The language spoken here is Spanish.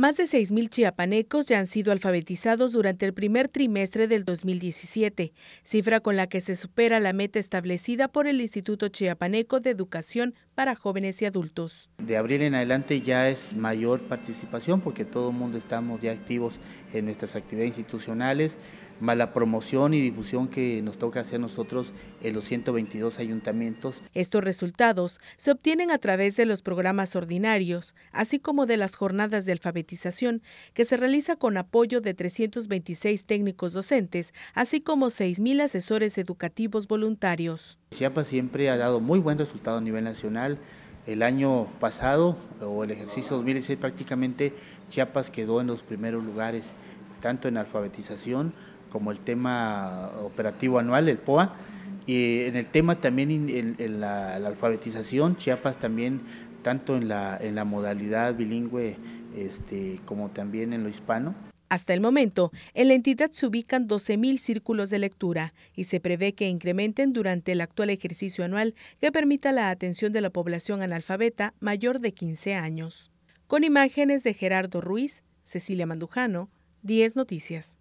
Más de 6.000 chiapanecos ya han sido alfabetizados durante el primer trimestre del 2017, cifra con la que se supera la meta establecida por el Instituto Chiapaneco de Educación para Jóvenes y Adultos. De abril en adelante ya es mayor participación porque todo el mundo estamos ya activos en nuestras actividades institucionales más la promoción y difusión que nos toca hacer nosotros en los 122 ayuntamientos. Estos resultados se obtienen a través de los programas ordinarios, así como de las jornadas de alfabetización, que se realiza con apoyo de 326 técnicos docentes, así como 6.000 asesores educativos voluntarios. Chiapas siempre ha dado muy buen resultado a nivel nacional. El año pasado, o el ejercicio 2016 prácticamente, Chiapas quedó en los primeros lugares, tanto en alfabetización, como el tema operativo anual, el POA. Y en el tema también en, la, alfabetización, Chiapas también, tanto en la, en la modalidad bilingüe este, como también en lo hispano. Hasta el momento, en la entidad se ubican 12.000 círculos de lectura y se prevé que incrementen durante el actual ejercicio anual que permita la atención de la población analfabeta mayor de 15 años. Con imágenes de Gerardo Ruiz, Cecilia Mandujano, 10 Noticias.